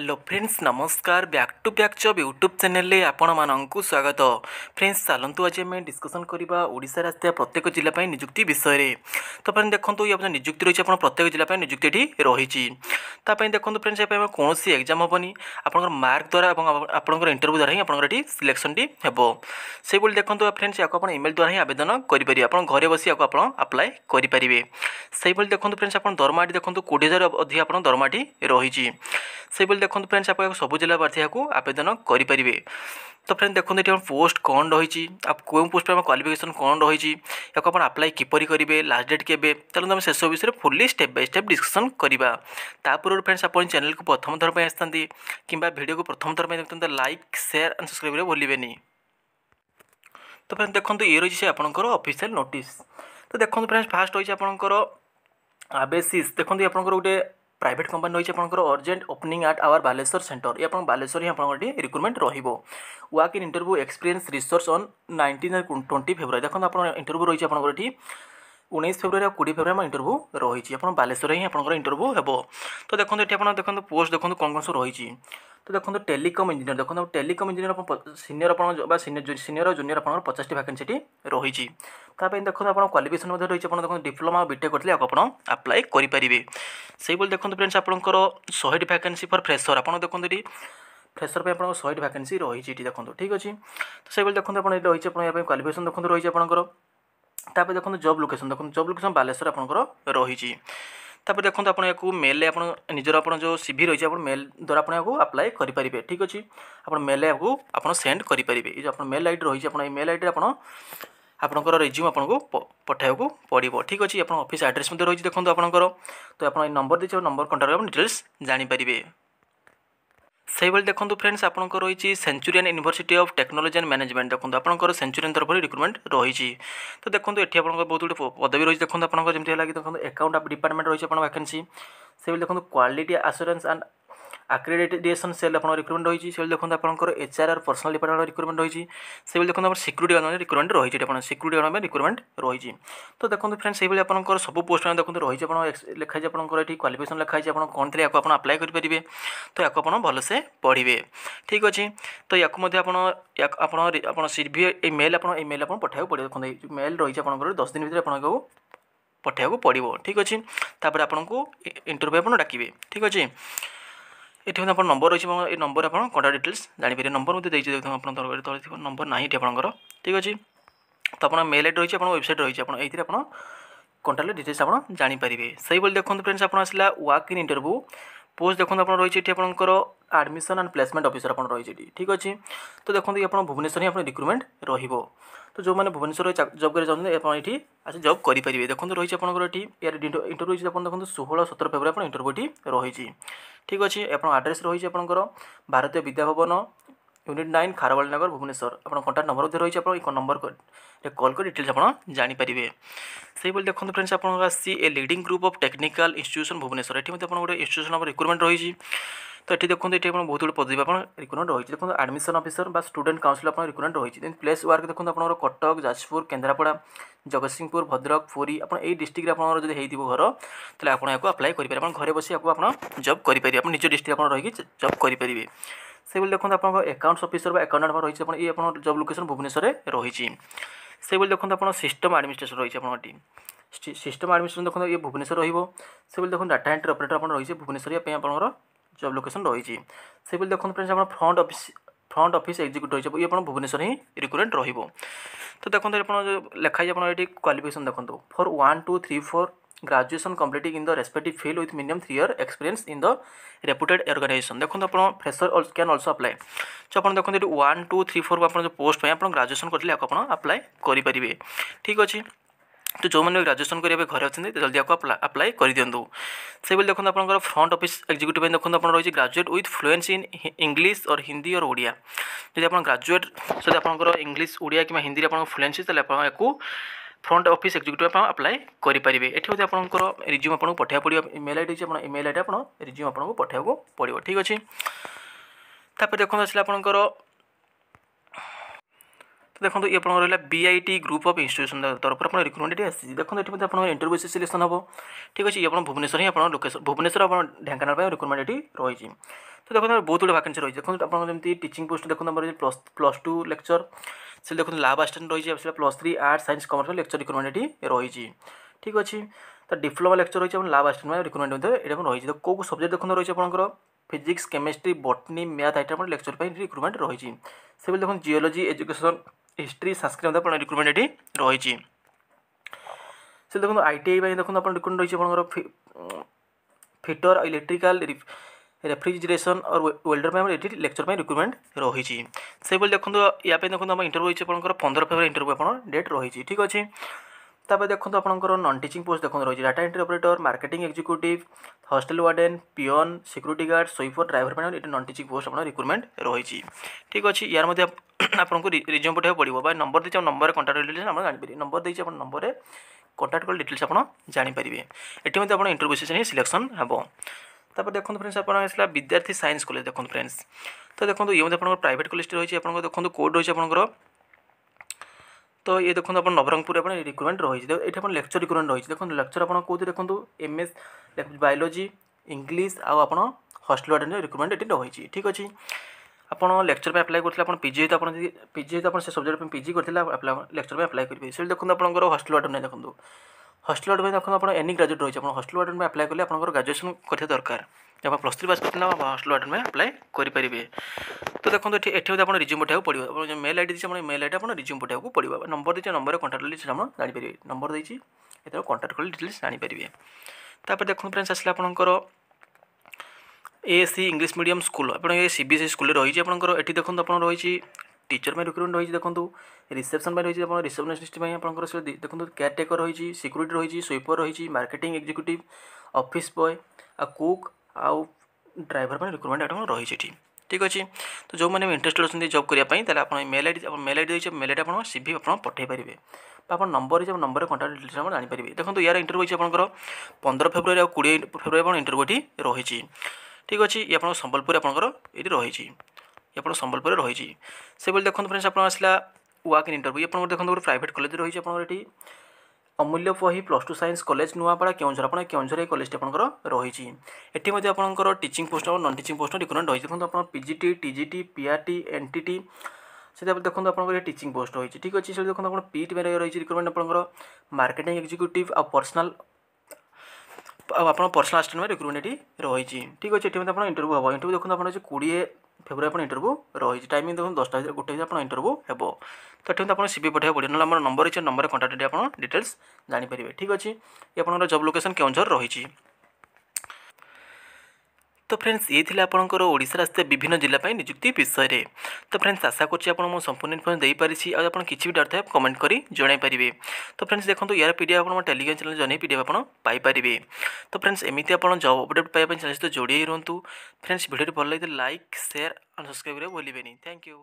hello friends নমস্কার back to back job YouTube ଚ୍ୟାନେଲ୍ରେ ଆପଣମାନଙ୍କୁ ସ୍ୱାଗତ ଫ୍ରେଣ୍ଡସ୍ ଚାଲନ୍ତୁ ଆଜି ଆମେ ଡିସ୍କସନ୍ କରିବା ଓଡ଼ିଶାରେ ଆସିଥିବା ପ୍ରତ୍ୟେକ ଜିଲ୍ଲା ପାଇଁ ନିଯୁକ୍ତି ବିଷୟରେ ତ ଫ୍ରେଣ୍ଡ ଦେଖନ୍ତୁ ଇଏ ଆପଣ ନିଯୁକ୍ତି ରହିଛି ଆପଣ ପ୍ରତ୍ୟେକ ଜିଲ୍ଲା ପାଇଁ ନିଯୁକ୍ତି ଏଠି ରହିଛି ତା ପାଇଁ ଦେଖନ୍ତୁ ଫ୍ରେଣ୍ଡସ୍ ଏହା ପାଇଁ କୌଣସି ଏକ୍ଜାମ୍ ହେବନି ଆପଣଙ୍କର ମାର୍କ ଦ୍ୱାରା ଏବଂ ଆପଣଙ୍କର ଇଣ୍ଟରଭ୍ୟୁ ଦ୍ୱାରା ହିଁ ଆପଣଙ୍କର ଏଠି ସିଲେକ୍ସନ୍ଟି ହେବ ସେହିଭଳି ଦେଖନ୍ତୁ ଫ୍ରେଣ୍ଡସ୍ ଏହାକୁ ଆପଣ ଇମେଲ୍ ଦ୍ୱାରା ହିଁ ଆବେଦନ କରିପାରିବେ ଆପଣ ଘରେ ବସି ଏହାକୁ ଆପଣ ଆପ୍ଲାଏ କରିପାରିବେ ସେହିଭଳି ଦେଖନ୍ତୁ ଫ୍ରେଣ୍ଡସ୍ ଆପଣ ଦରମାଟି ଦେଖନ୍ତୁ କୋଡ଼ିଏ ହଜାର ଅଧିକ ଆପଣ ଦରମାଟି ରହିଛି ସେହିଭଳି দেখুন ফ্রেন্ডস আপনার সবু জেলা প্রার্থী আবেদন করে তো ফ্রেন্ড দেখুন এটি আমার পোস্ট কণ রয়েছে কেউ পোস্ট আমার কোয়ালিফিকেসন কণ রয়েছে ইয়াকে আপনার আপ্লাই কিপর করবে লাস্ট ডেট কেবে চলুন আমি সেসব বিষয়ে fully step by step discussion করা তাপরে ফ্রেন্ডস আপনার চ্যানেলকে প্রথম থর আসতে কিংবা ভিডিওকে প্রথম থর দেখতে লাইক সেয়ার আন্ড সবসক্রাইব করে ভুলবেনি তো ফ্রেন্ড দেখুন ইয়ে রয়েছে আপনার অফিসিয়াল নোটিস তো দেখুন ফ্রেন্ডস ফার্স্ট রয়েছে আপনার আবেসিস দেখুন আপনার গোটে প্রাইভেট কোম্পানি রয়েছে আপনার urgent opening at our Baleshwar centre এই আপনার বালেশ্বর ହିଁ ଆପଣଙ୍କର ଟିକେ ରିକ୍ରୁଟମେଣ୍ଟ ରହିବ walk in interview experience research on nineteen twenty ଫେବୃଆରୀ ଦେଖନ୍ତୁ ଆପଣ ଇଣ୍ଟରଭ୍ୟୁ ରହିଛି ଆପଣଙ୍କର ଏଠି উনিশ ফেব্রুয়ারি আর কোড়ি ফেব্রুয়ারি আমার ইন্টরভিউ রয়েছে আপনার বালেশ্বরে ହିଁ আপনার ইন্টরভিউ হব তো দেখুন এটি আপনার দেখুন পোস্ট দেখুন কোন কোন সব রয়েছে তো দেখুন টেলিকম ইঞ্জিনিয়ার দেখুন টেলিকম ইঞ্জিনিয়ার আপনার সিনিয়র আপনার বা সিনিয়র সিনিয়র আর জুনিয়র আপনার পচাশটি ভ্যাকেন্সিটি রয়েছে তাপাই দেখুন আপনার কোয়ালিফিকেসন মধ্যে রয়েছে আপনার দেখুন ডিপ্লোমা বিটেক করলে আপনার আপ্লাই করে সেইভাবে দেখুন ফ্রেন্ডস আপনার শহেটি ভ্যাকেন্সি ফর ফ্রেসর আপনার দেখুন এটি ফ্রেসর আপনার শহেটি ভ্যাকেন্সি রয়েছে এটি দেখুন ঠিক আছে তো সেইভাবে দেখুন আপনার রয়েছে আপনার এর কোয়ালিফিকেসন দেখুন রয়েছে আপনার ତାପରେ ଦେଖନ୍ତୁ ଜବ୍ ଲୋକେସନ୍ ଦେଖନ୍ତୁ ଜବ୍ ଲୋକେସନ୍ ବାଲେଶ୍ୱର ଆପଣଙ୍କର ରହିଛି ତାପରେ ଦେଖନ୍ତୁ ଆପଣ ୟାକୁ ମେଲ୍ରେ ଆପଣ ନିଜର ଆପଣ ଯେଉଁ ସିଭି ରହିଛି ଆପଣ ମେଲ୍ ଦ୍ୱାରା ଆପଣ ୟାକୁ ଆପ୍ଲାଏ କରିପାରିବେ ଠିକ୍ ଅଛି ଆପଣ ମେଲ୍ରେ ୟାକୁ ଆପଣ ସେଣ୍ଡ କରିପାରିବେ ଏଇ ଯେଉଁ ଆପଣ ମେଲ୍ ଆଇଡ଼ି ରହିଛି ଆପଣ ଏଇ ମେଲ୍ ଆଇଡ଼ିରେ ଆପଣ ଆପଣଙ୍କର ରେଜ୍ୟୁମ୍ ଆପଣଙ୍କୁ ପଠାଇବାକୁ ପଡ଼ିବ ଠିକ୍ ଅଛି ଆପଣ ଅଫିସ୍ ଆଡ୍ରେସ୍ ମଧ୍ୟ ରହିଛି ଦେଖନ୍ତୁ ଆପଣଙ୍କର ତ ଆପଣ ଏଇ ନମ୍ବର ଦେଇଛି ନମ୍ବର କଣ୍ଟାକ୍ଟ ଆପଣ ଡିଟେଲ୍ସ ଜାଣିପାରିବେ সেইভাবে দেখুন ফ্রেন্ডস আপনার রয়েছে Centurion University of Technology and Management দেখুন আপনার সেঞ্চুরিয়ান তরফ রিক্রুটমেন্ট রয়েছে তো দেখুন এটি আপনার বহুত গুড়ি পদবী রয়েছে দেখুন আপনার যেমন লাগে দেখুন একাউন্ট ডিপার্টমেন্ট রয়েছে আপনার ভ্যাকেন্সি সেইভাবে দেখুন quality assurance and accreditation cell ଆପଣଙ୍କର ରିକ୍ରୁଟମେଣ୍ଟ ରହିଛି ସେଲ୍ ଦେଖନ୍ତୁ ଆପଣଙ୍କର H R R personal department recruitment ରହିଛି ସେଭଳି ଦେଖନ୍ତୁ ଆମର ସିକ୍ୟୁରିଟି ଗାର୍ଡ଼ ରିକ୍ରୁଟମେଣ୍ଟ ରହିଛି ଏଠି ଆପଣ ସିକ୍ୟୁରିଟି ଗାର୍ଡ଼ ପାଇଁ ରିକ୍ରୁଟମେଣ୍ଟ ରହିଛି ତ ଦେଖନ୍ତୁ ଫ୍ରେଣ୍ଡ ସେଭଳି ଆପଣଙ୍କର ସବୁ ପୋଷ୍ଟ ପାଇଁ ଦେଖନ୍ତୁ ରହିଛି ଆପଣ ଲେଖାଯାଇଛି ଆପଣଙ୍କର ଏଠି କ୍ୱାଲିଫିକେସନ୍ ଲେଖା ହେଇଛି ଆପଣ କ'ଣ ଥିଲେ ୟାକୁ ଆପଣ ଆପ୍ଲାଏ କରିପାରିବେ ତ ୟାକୁ ଆପଣ ଭଲସେ ପଢ଼ିବେ ଠିକ୍ ଅଛି ତ ୟାକୁ ମଧ୍ୟ ଆପଣ ଆପଣ ଆପଣ ସିଭି ଏଇ ମେଲ୍ ଆପଣ ଏଇ ମେଲ୍ ଆପଣ ପଠାଇବାକୁ ପଡ଼ିବ ଦେଖନ୍ତୁ ଏଇ ମେଲ୍ ରହିଛି ଆପଣଙ୍କର ଦଶ ଦିନ ଭିତରେ ଆପଣଙ୍କୁ ପଠାଇବାକୁ ପଡ଼ିବ ଠିକ୍ ଅଛି ତାପରେ ଆପଣଙ୍କୁ ଇଣ୍ଟରଭ୍ୟୁ ଆପଣ ଡାକିବେ ଠିକ୍ ଅଛି এটি হচ্ছে আপনার নম্বর রয়েছে এবং এই নম্বর আপনার কন্টাক্ট ডিটেলস জাঁপারে নম্বর মধ্যে দিয়েছি দেখুন আপনার দরকার তলে থাকবে নম্বর না এটি আপনার ঠিক আছে তো আপনার মেল আইড রয়েছে আপনার ওয়েবসাইট রয়েছে আপনার এইটি আপনার কন্টাক্ট ডিটেলস আপনার জাঁপারে সেইভাবে দেখুন ফ্রেন্ডস আপনার আসলে ওয়াক ইন ইন্টারভিউ পোস্ট দেখুন আপনার রয়েছে এটি আপনার আডমিশন আন্ড প্লেসমেন্ট অফিসর আপনার রয়েছে এটি ঠিক আছে তো দেখুন আপনার ভুবনেশ্বর হি আপনার রিক্রুটমেন্ট রহব তো যে ভুবনেশ্বর জব করে চাহুন আপনার এটি আসি জব করে পারে দেখুন রয়েছে আপনার এটি ইয়ার ইন্টরভিউ রয়েছে আপনার দেখুন ষোহল সতের ফেব্রুয়ারি আপনার ইন্টরভিউটি রয়েছে ঠিক আছে আপনার আড্রেস রয়েছে আপনার ভারতীয় বিদ্যাভবন ୟୁନିଟ୍ ନାଇନ୍ ଖାରବାଳି ନଗର ଭୁବନେଶ୍ୱର ଆପଣ କଣ୍ଟାକ୍ଟ ନମ୍ବର ମଧ୍ୟ ରହିଛି ଆପଣ ଏକ ନମ୍ବରରେ କଲ୍ କରି ଡିଟେଲ୍ସ ଆପଣ ଜାଣିପାରିବେ ସେହିଭଳି ଦେଖନ୍ତୁ ଫ୍ରେଣ୍ଡସ୍ ଆପଣଙ୍କ ଆସି a leading group of technical institution Bhubaneswar ଏଠି ମଧ୍ୟ ଆପଣ ଗୋଟେ ଇନଷ୍ଟିଚ୍ୟୁସନ୍ ଆମର ରିକ୍ରୁଟମେଣ୍ଟ ରହିଛି ତ ଏଠି ଦେଖନ୍ତୁ ଏଠି ଆପଣ ବହୁତ ଗୁଡ଼ିଏ ପଦବୀ ଆପଣ ରିକ୍ରୁଟମେଣ୍ଟ ରହିଛି ଦେଖନ୍ତୁ ଆଡ଼ମିସନ୍ ଅଫିସର ବା ଷ୍ଟୁଡେଣ୍ଟ କାଉନସିଲ୍ ଆପଣ ରିକ୍ରୁଟମେଣ୍ଟ ରହିଛି ଦେନ୍ ପ୍ଲେସ୍ ୱାର୍କ ଦେଖନ୍ତୁ ଆପଣଙ୍କର କଟକ ଯାଜପୁର କେନ୍ଦ୍ରାପଡ଼ା ଜଗତସିଂହପୁର ଭଦ୍ରକ ପୁରୀ ଆପଣ ଏଇ ଡିଷ୍ଟ୍ରିକ୍ଟରେ ଆପଣଙ୍କର ଯଦି ହେଇଥିବ ଘର ତାହେଲେ ଆପଣ ଏହାକୁ ଆପ୍ଲାଏ କରିପାରିବେ ଆପଣ ଘରେ ବସି ଆକୁ ଆପଣ ଜବ୍ କରିପାରିବେ ଆପଣ ନିଜ ଡିଷ୍ଟ୍ରିକ୍ଟ ଆପଣ ରହିକି ଜବ୍ କରିପାରିବେ সেইভাবে দেখুন আপনার একাউন্টস অফিসর বা একাউন্ট নাম্বার রয়েছে আপনার এই আপনার জব লোকেশন ভুবনেশ্বরে রয়েছে সেইভাবে দেখুন আপনার সিস্টম আডমিনিষ্ট্রেসন রয়েছে আপনারটি সিস্টম আডমিনিষ্ট্রেসন দেখুন ইয়ে ভুবনেশ্বর রহব সেইভাবে দেখুন ডাটা এন্ট্রি অপরেটর আপনার রয়েছে ভুবনেশ্বর ইয়ে আপনার জব লোকেশন রয়েছে সেইভাবে দেখুন ফ্রেন্ডস আপনার front office front office executive রয়েছে ইয়ে আপনার ভুবনেশ্বর হি রিকুরেন্ট রহব তো দেখুন আপনার লেখা হয়েছে আপনার এটি কোয়ালিফিকেসন দেখুন for one two three four graduation completing in the respective field with minimum three year experience in the reputed organisation দেখুন আপনার ফ্রেসর ক্যান অলসो আপ্লাই তো আপনার দেখুন এটি ওয়ান টু থ্রি ফোর আপনার যে পোস্ট পাই আপনার গ্রাজুয়েসন করলে আপনার আপ্লাই করে ঠিক আছে তো ଯେଉଁମାନେ ଗ୍ରାଜୁଏସନ୍ କରିବା ପାଇଁ ଘରେ ଅଛନ୍ତି ଜଲ୍ଦି ଆକୁ ଆପ୍ଲାଏ କରିଦିଅନ୍ତୁ ସେଭଳି ଦେଖନ୍ତୁ ଆପଣଙ୍କର ଫ୍ରଣ୍ଟ ଅଫିସ୍ ଏକ୍ଜିକ୍ୟୁଟିଭ୍ ପାଇଁ ଦେଖନ୍ତୁ ଆପଣ ରହିଛି graduate with fluency in English or Hindi or Odia ଯଦି ଆପଣ ଗ୍ରାଜୁଏଟ୍ ଯଦି ଆପଣଙ୍କର ଇଂଲିଶ ଓଡ଼ିଆ କିମ୍ବା ହିନ୍ଦୀରେ ଆପଣଙ୍କ ଫ୍ଲୁଏନ୍ସି ତାହେଲେ ଆପଣ ଏହାକୁ ফ্রন্ট অফিস এক্সিক্যুটিভ আপনার আপ্লাই করে এটি হচ্ছে আপনার রিজ্যুম আপনার পঠাইয়া পড়ব ইমেল আইডি আছে আপনার ইমেল আইডি আপনার রিজ্যুম আপনার পঠাইব পড়ব ঠিক আছে তাপরে দেখুন আসলে আপনার ଦେଖନ୍ତୁ ଇଏ ଆପଣଙ୍କର ହେଲା B I T group of institution ତରଫରୁ ଆପଣ ରିକ୍ରୁଟମେଣ୍ଟ ଆସିଛି ଦେଖନ୍ତୁ ଏଠି ମଧ୍ୟ ଆପଣଙ୍କର ଇଣ୍ଟରଭ୍ୟୁ ସିଲେକ୍ସନ୍ ହେବ ଠିକ୍ ଅଛି ଆପଣ ଭୁବନେଶ୍ୱର ହିଁ ଆପଣ ଲୋକେସନ୍ ଭୁବନେଶ୍ୱର ଆପଣ ଢେଙ୍କାନାଳ ପାଇଁ ରିକ୍ରୁଟମେଣ୍ଟ ଏଠି ରହିଛି ତ ଦେଖନ୍ତୁ ବହୁତ ଗୁଡ଼ିଏ ଭାକାନ୍ସି ରହିଛି ଦେଖନ୍ତୁ ଆପଣଙ୍କ ଯେମିତି ଟିଚିଂ ପୋଷ୍ଟ ଦେଖନ୍ତୁ ଆମର ପ୍ଲସ୍ ପ୍ଲସ୍ ଟୁ ଲେକ୍ଚର ସେ ଦେଖନ୍ତୁ ଲାବ୍ ଆସିଷ୍ଟାଣ୍ଟ ରହିଛି ସେଟା plus three arts science commerce lecturer recruitment ଏଠି ରହିଛି ଠିକ୍ ଅଛି ତ ଡିପ୍ଲୋମା ଲେକ୍ଚର ରହିଛି ଆପଣ ଲାବ୍ ଆସିଷ୍ଟାଣ୍ଟ ପାଇଁ ରିକ୍ରୁଟମେଣ୍ଟ ମଧ୍ୟ ଏଠି ରହିଛି ତ କେଉଁ ସବଜେକ୍ଟ ଦେଖନ୍ତୁ ରହିଛି ଆପଣଙ୍କର physics chemistry botany math item lecturer ପାଇଁ ରିକ୍ରୁଟମେଣ୍ଟ ରହିଛି ସେଭଳି ଦେଖନ୍ତୁ ଜିଓଲୋଜି ଏଜୁକେସନ୍ হিস্ট্রি সংস্কৃত মধ্যে আপনার রিক্রুটমেন্ট এটি রয়েছে সে দেখুন আইটিআই দেখুন আপনার রিক্রুটমেন্ট রয়েছে আপনার ফিটর ইলেকট্রিকাল রেফ্রিজরেসন আর ওয়েল্ডর পাই এটি লেকচর পাই রিক্রুটমেন্ট রয়েছে সেইভাবে দেখুন ইয়া দেখুন আমার ইন্টরভিউ হয়েছে আপনার পনেরো ফেব্রুয়ারি ইন্টরভিউ আপনার ডেট রয়েছে ঠিক আছে তাপরে দেখুন আপনার নন টিচিং পোস্ট দেখুন রয়েছে data entry operator marketing executive hostel warden peon security guard sweeper driver man এটা নন টিচিং পোস্ট আপনার রিক্রুটমেন্ট রয়েছে ঠিক আছে ইয়ার মধ্যে আপনার রিজ্যুম পঠাইব পড়ব বা নম্বর দিয়েছি আমার নম্বরে কন্টাক্ট ডিটেলস আপনার জাঁপারি নম্বর দিয়েছি আপনার নম্বরে কন্টাক্ট কলে ডিটেলস আপনার জাঁপারে এটি মধ্যে আপনার ইন্টরভিউ সেসন ହିଁ সিলেকশন হব তারপর দেখুন ফ্রেন্ডস আপনার আসলে বিদ্যার্থী সাইন্স কলেজ দেখুন ফ্রেন্ডস তো দেখুন ইয়ে মধ্যে আপনার প্রাইভেট কলেজটি রয়েছে আপনার দেখুন কোড রয়েছে আপনার তো ଇଏ ଦେଖନ୍ତୁ ଆପଣ ନବରଙ୍ଗପୁରରେ ଆପଣ ରିକ୍ରୁଟମେଣ୍ଟ ରହିଛି ଏଠି ଆପଣ ଲେକ୍ଚର ରିକ୍ରୁଟମେଣ୍ଟ ରହିଛି ଦେଖନ୍ତୁ ଲେକ୍ଚର ଆପଣ କେଉଁଠି ଦେଖନ୍ତୁ ଏମ୍ ଏସ୍ ବାୟୋଲୋଜି ଇଂଲିଶ ଆଉ ଆପଣ ହଷ୍ଟେଲ ଆଟେଣ୍ଡ ରିକ୍ରୁଟମେଣ୍ଟ ଏଠି ରହିଛି ଠିକ୍ ଅଛି ଆପଣ ଲେକ୍ଚର ପାଇଁ ଆପ୍ଲାଏ କରିଥିଲେ ଆପଣ ପିଜି ଯେହେତୁ ଆପଣ ଯଦି ପିଜି ଯେହେତୁ ଆପଣ ସେ ସବଜେକ୍ଟ ପାଇଁ ପିଜି କରିଥିଲେ ଆପ୍ଲାଏ ଲେକ୍ଚର ପାଇଁ ଆପ୍ଲାଏ କରିବେ ସେଇଠି ଦେଖନ୍ତୁ ଆପଣଙ୍କର ହଷ୍ଟେଲ ଆଟେଣ୍ଡ ଦେଖନ୍ତୁ ହଷ୍ଟେଲ ଆଡ଼ମିଟ୍ ଦେଖନ୍ତୁ ଆପଣ ଏନି ଗ୍ରାଜୁଏଟ୍ ରହିଛି ଆପଣ ହଷ୍ଟେଲ ଆଡ଼ମିଟ୍ ଆପ୍ଲାଏ କଲେ ଆପଣଙ୍କର ଗ୍ରାଜୁଏସନ୍ କରିବା ଦରକାର ଆପଣ ପ୍ଲସ୍ ଥ୍ରୀ ପାସ୍ କରିଥିଲେ ଆପଣ ହଷ୍ଟେଲ ଆଡ଼ମିଟ୍ ଆପ୍ଲାଏ କରିପାରିବେ ତ ଦେଖନ୍ତୁ ଏଠି ଏଠି ମଧ୍ୟ ଆପଣ ରିଜ୍ୟୁମ୍ ପଠାଇବାକୁ ପଡ଼ିବ ଆପଣ ଯେଉଁ ମେଲ୍ ଆଇଡ଼ି ଦେଇଛି ଆପଣ ମେଲ୍ ଆଇଡ଼ି ଆପଣ ରିଜ୍ୟୁମ୍ ପଠାଇବାକୁ ପଡ଼ିବ ନମ୍ବର ଦେଇଛି ନମ୍ବରରେ କଣ୍ଟାକ୍ଟ କଲେ ଆପଣ ଜାଣିପାରିବେ ନମ୍ବର ଦେଇଛି ଏଥିରେ କଣ୍ଟାକ୍ଟ କଲେ ଡିଟେଲ୍ସ ଜାଣିପାରିବେ ତାପରେ ଦେଖନ୍ତୁ ଫ୍ରେଣ୍ଡସ୍ ଆସିଲା ଆପଣଙ୍କର এএসসি ইংলিশ মিডিয়াম স্কুল আপনার এই সিবিএসই স্কুলে রয়েছে আপনার এটি দেখুন আপনার রয়েছে টিচর ପାଇଁ ରିକ୍ରୁଟମେଣ୍ଟ ରହିଛି ଦେଖନ୍ତୁ ରିସେପସନ୍ ପାଇଁ ରହିଛି ଆପଣ ରିସେପସନିଷ୍ଟ ପାଇଁ ଆପଣଙ୍କର ଦେଖନ୍ତୁ କେୟାର ଟେକର୍ ରହିଛି ସିକ୍ୟୁରିଟି ରହିଛି ସୁଇପର ରହିଛି ମାର୍କେଟିଂ ଏକ୍ଜିକ୍ୟୁଟିଭ୍ ଅଫିସ୍ ବୟ ଆଉ କୁକ୍ ଆଉ ଡ୍ରାଇଭର ପାଇଁ ରିକ୍ରୁଟମେଣ୍ଟ ଆପଣ ରହିଛି ଏଠି ଠିକ୍ ଅଛି ତ ଯେଉଁମାନେ ଇଣ୍ଟରେଷ୍ଟେଡ୍ ଅଛନ୍ତି ଜବ୍ କରିବା ପାଇଁ ତାହେଲେ ଆପଣ ମେଲ୍ ଆଇଡ଼ି ଆପଣ ମେଲ୍ ଆଇଡ଼ି ଦେଇଛି ମେଲ୍ ଆଇଡ଼ି ଆପଣ ସିଭି ଆପଣ ପଠାଇ ପାରିବେ ବା ଆପଣ ନମ୍ବର ହେଇଛି ଆପଣ ନମ୍ବରରେ କଣ୍ଟାକ୍ଟ ଡିଟେଲ୍ସ ଆପଣ ଜାଣିପାରିବେ ଦେଖନ୍ତୁ ଏହାର ଇଣ୍ଟରଭ୍ୟୁ ଅଛି ଆପଣଙ୍କର ପନ୍ଦର ଫେବୃଆରୀ ଆଉ କୋଡ଼ିଏ ଫେବୃଆରୀ ଆପଣ ଇଣ୍ଟରଭ୍ୟୁ ଏଠି ରହିଛି ଠିକ୍ ଅଛି ଇଏ ଆପଣଙ୍କ ସମ୍ବଲପୁର ଆପଣଙ୍କର ଏଠି ରହିଛି ଏପଟ ସମ୍ବଲପୁରରେ ରହିଛି ସେଭଳି ଦେଖନ୍ତୁ ଫ୍ରେଣ୍ଡସ୍ ଆପଣ ଆସିଲା ୱାକ୍ ଇନ୍ ଇଣ୍ଟରଭ୍ୟୁ ଆପଣଙ୍କର ଦେଖନ୍ତୁ ଗୋଟେ ପ୍ରାଇଭେଟ୍ କଲେଜ ରହିଛି ଆପଣଙ୍କର ଏଠି Amulya Pahi plus two science college Nuapada Keonjhar ଆପଣ କେଉଁଝର ଏଇ କଲେଜଟି ଆପଣଙ୍କର ରହିଛି ଏଠି ମଧ୍ୟ ଆପଣଙ୍କର ଟିଚିଂ ପୋଷ୍ଟ ଆଉ ନନ୍ ଟିଚିଂ ପୋଷ୍ଟ ରିକମେଣ୍ଡ ରହିଛି ଦେଖନ୍ତୁ ଆପଣ ପିଜିଟି ଟି ଟି ଏନ୍ଟିଟି ଦେଖନ୍ତୁ দেখুন আপনার টিচিং ପୋଷ୍ଟ ରହିଛି ଠିକ୍ ଅଛି সেটা ଦେଖନ୍ତୁ ଆପଣ ପି ଟି রয়েছে রিক্রুটমেন্ট আপনার ମାର୍କେଟିଂ ଏକ୍ଜିକ୍ୟୁଟିଭ୍ ଆଉ পর্সনাল ଆପଣ ପର୍ସନାଲ୍ ଆସିଷ୍ଟାଣ୍ଟ ପାଇଁ ରିକ୍ରୁଟମେଣ୍ଟ ଏଠି ରହିଛି ଠିକ୍ ଅଛି ଏଠି ମଧ୍ୟ ଆପଣ ଇଣ୍ଟରଭ୍ୟୁ ହେବ ଇଣ୍ଟରଭ୍ୟୁ ଦେଖନ୍ତୁ ଆପଣ ହେଉଛି କୋଡ଼ିଏ ଫେବୃଆରୀ ଆପଣ ଇଣ୍ଟରଭ୍ୟୁ ରହିଛି ଟାଇମିଂ ଦେଖନ୍ତୁ ଦଶଟା ଭିତରେ ଗୋଟେ ଭିତରେ ଆପଣ ଇଣ୍ଟରଭ୍ୟୁ ହେବ ତ ଏଠି ମଧ୍ୟ ଆପଣ ସିଭି ପଠାଇବାକୁ ପଡ଼ିବ ନହେଲେ ଆମର ନମ୍ବର ଅଛି ନମ୍ବରରେ କଣ୍ଟାକ୍ଟ ଆପଣ ଡିଟେଲ୍ସ ଜାଣିପାରିବେ ଠିକ୍ ଅଛି ଆପଣଙ୍କର ଜବ୍ ଲୋକେସନ୍ କେଉଁଝର ରହିଛି তো ফ্রেন্ডস এই আপনার ওড়শার আসতে বিভিন্ন জেলা নিযুক্তি বিষয়ে তো ফ্রেন্ডস আশা করছি আপনার সম্পূর্ণ ইনফরমেশন দিয়েপারিছি আপনার কিছু বি ডাউট থাকে কমেন্ট করে জনাই পারে তো ফ্রেন্ডস দেখুন ইয়ার পিডিএফ আপনার টেলিগ্রাম চ্যানেল জনাই পিডিএফ আপনার পাইপারে তো ফ্রেন্ডস এমিতি আপনার জব অপডেট পাই চ্যানেল সহ যোড়ি রুহতু ফ্রেন্ডস ভিডিওটি ভাল লাগে লাইক সেয়ার আন্ড সবসক্রাইব করা ভুলবেনি থ্যাংক ইউ